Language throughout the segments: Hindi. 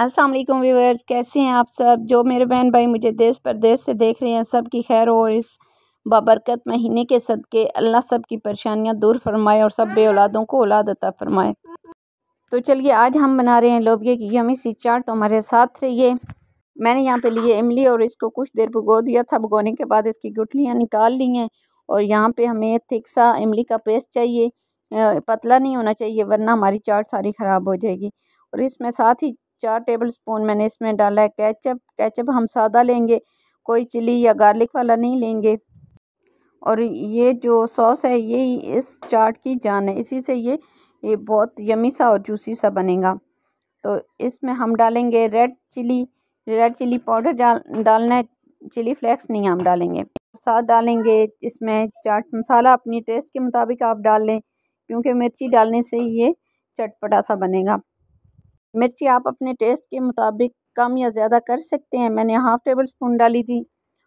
असलम व्यूवर्स कैसे हैं आप सब जो मेरे बहन भाई मुझे देश परदेश से देख रहे हैं सब की खैर हो इस बाबरकत महीने के सदक़े अल्लाह सब की परेशानियां दूर फरमाए और सब बे औलादों को औलाद अता फरमाए तो चलिए आज हम बना रहे हैं लोबिया की यमी सी चाट तो हमारे साथ रहिए मैंने यहाँ पे लिए इमली और इसको कुछ देर भुगो दिया था भुगोने के बाद इसकी गुठलियाँ निकाल ली हैं और यहाँ पर हमें थिक सा इमली का पेस्ट चाहिए पतला नहीं होना चाहिए वरना हमारी चाट सारी ख़राब हो जाएगी और इसमें साथ ही चार टेबल स्पून मैंने इसमें डाला है कैचअप कैचअप हम सादा लेंगे कोई चिली या गार्लिक वाला नहीं लेंगे और ये जो सॉस है ये इस चाट की जान है इसी से ये ये बहुत यमी सा और जूसी सा बनेगा तो इसमें हम डालेंगे red chilli red chilli powder डाल डालना है चिली फ्लेक्स नहीं हम डालेंगे साथ डालेंगे इसमें चाट मसाला अपनी टेस्ट के मुताबिक आप डाल लें क्योंकि मिर्ची डालने से ये चटपटा सा बनेगा मिर्ची आप अपने टेस्ट के मुताबिक कम या ज़्यादा कर सकते हैं मैंने हाफ़ टेबल स्पून डाली थी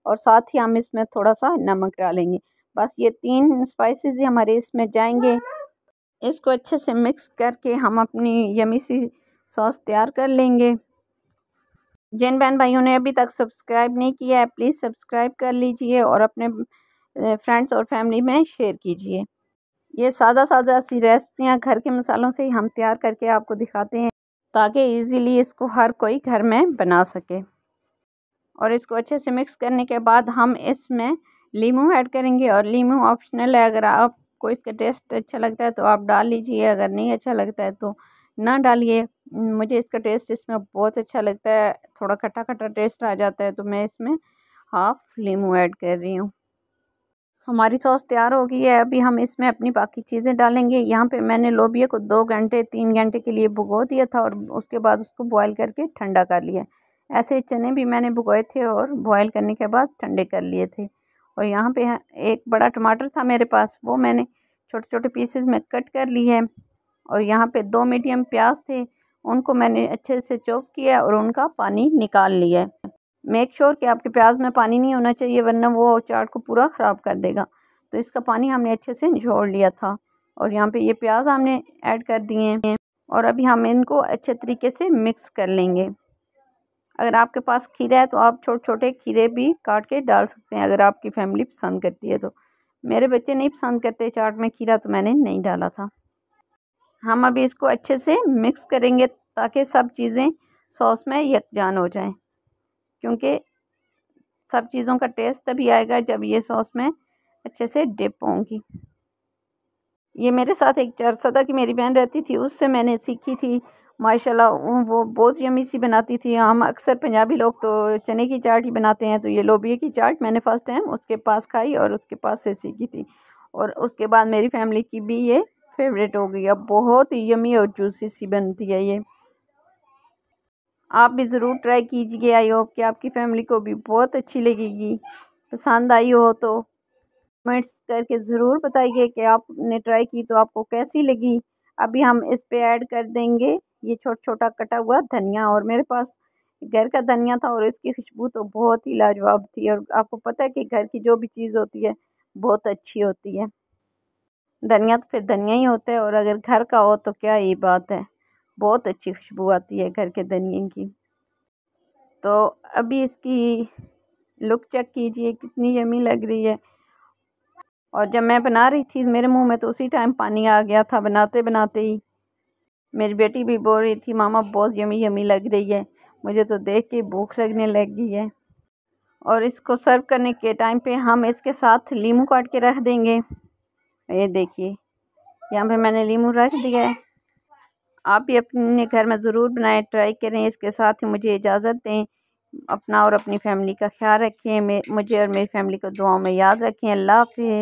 और साथ ही हम इसमें थोड़ा सा नमक डालेंगे बस ये तीन स्पाइसेस ही हमारे इसमें जाएंगे इसको अच्छे से मिक्स करके हम अपनी यमी सी सॉस तैयार कर लेंगे जिन बहन भाइयों ने अभी तक सब्सक्राइब नहीं किया है प्लीज़ सब्सक्राइब कर लीजिए और अपने फ्रेंड्स और फैमिली में शेयर कीजिए ये सादा सादा सी रेसिपियाँ घर के मसालों से ही हम तैयार करके आपको दिखाते हैं ताकि ईज़िली इसको हर कोई घर में बना सके और इसको अच्छे से मिक्स करने के बाद हम इसमें लीमू ऐड करेंगे और लीमू ऑप्शनल है अगर आपको इसका टेस्ट अच्छा लगता है तो आप डाल लीजिए अगर नहीं अच्छा लगता है तो ना डालिए मुझे इसका टेस्ट इसमें बहुत अच्छा लगता है थोड़ा खट्टा खट्टा टेस्ट आ जाता है तो मैं इसमें हाफ़ लीमू ऐड कर रही हूँ हमारी सॉस तैयार हो गई है अभी हम इसमें अपनी बाकी चीज़ें डालेंगे यहाँ पे मैंने लोबिया को दो घंटे तीन घंटे के लिए भुगो दिया था और उसके बाद उसको बॉयल करके ठंडा कर लिया ऐसे चने भी मैंने भुगोए थे और बॉयल करने के बाद ठंडे कर लिए थे और यहाँ पे एक बड़ा टमाटर था मेरे पास वो मैंने छोटे छोटे पीसेस में कट कर ली है और यहाँ पर दो मीडियम प्याज थे उनको मैंने अच्छे से चौक किया और उनका पानी निकाल लिया मेक श्योर कि आपके प्याज में पानी नहीं होना चाहिए वरना वो चाट को पूरा ख़राब कर देगा तो इसका पानी हमने अच्छे से झोड़ लिया था और यहाँ पे ये प्याज हमने ऐड कर दिए हैं और अभी हम इनको अच्छे तरीके से मिक्स कर लेंगे अगर आपके पास खीरा है तो आप छोटे छोटे खीरे भी काट के डाल सकते हैं अगर आपकी फैमिली पसंद करती है तो मेरे बच्चे नहीं पसंद करते चाट में खीरा तो मैंने नहीं डाला था हम अभी इसको अच्छे से मिक्स करेंगे ताकि सब चीज़ें सॉस में यकजान हो जाएँ क्योंकि सब चीज़ों का टेस्ट तभी आएगा जब ये सॉस में अच्छे से डिप होंगी ये मेरे साथ एक चरसा था कि मेरी बहन रहती थी उससे मैंने सीखी थी माशाल्लाह वो बहुत यमी सी बनाती थी हम अक्सर पंजाबी लोग तो चने की चाट ही बनाते हैं तो ये लोबिया की चाट मैंने फ़र्स्ट टाइम उसके पास खाई और उसके पास से सीखी थी और उसके बाद मेरी फैमिली की भी ये फेवरेट हो गई अब बहुत ही यमी और जूसी सी बनती है ये आप भी ज़रूर ट्राई कीजिए आई होप कि आपकी फैमिली को भी बहुत अच्छी लगेगी पसंद आई हो तो कमेंट्स करके ज़रूर बताइए कि आपने ट्राई की तो आपको कैसी लगी अभी हम इस पे ऐड कर देंगे ये छोटा छोटा कटा हुआ धनिया और मेरे पास घर का धनिया था और इसकी खुशबू तो बहुत ही लाजवाब थी और आपको पता है कि घर की जो भी चीज़ होती है बहुत अच्छी होती है धनिया तो फिर धनिया ही होता है और अगर घर का हो तो क्या ये बात है बहुत अच्छी खुशबू आती है घर के धनिए की तो अभी इसकी लुक चेक कीजिए कितनी यमी लग रही है और जब मैं बना रही थी मेरे मुंह में तो उसी टाइम पानी आ गया था बनाते बनाते ही मेरी बेटी भी बोल रही थी मामा बहुत यमी यमी लग रही है मुझे तो देख के भूख लगने लग गई है और इसको सर्व करने के टाइम पे हम इसके साथ लीमू काट के रख देंगे ये देखिए यहाँ पे मैंने लीमू रख दिया है आप भी अपने घर में ज़रूर बनाएं ट्राई करें इसके साथ ही मुझे इजाज़त दें अपना और अपनी फ़ैमिली का ख्याल रखें मुझे और मेरी फ़ैमिली को दुआओं में याद रखें अल्लाह हाफि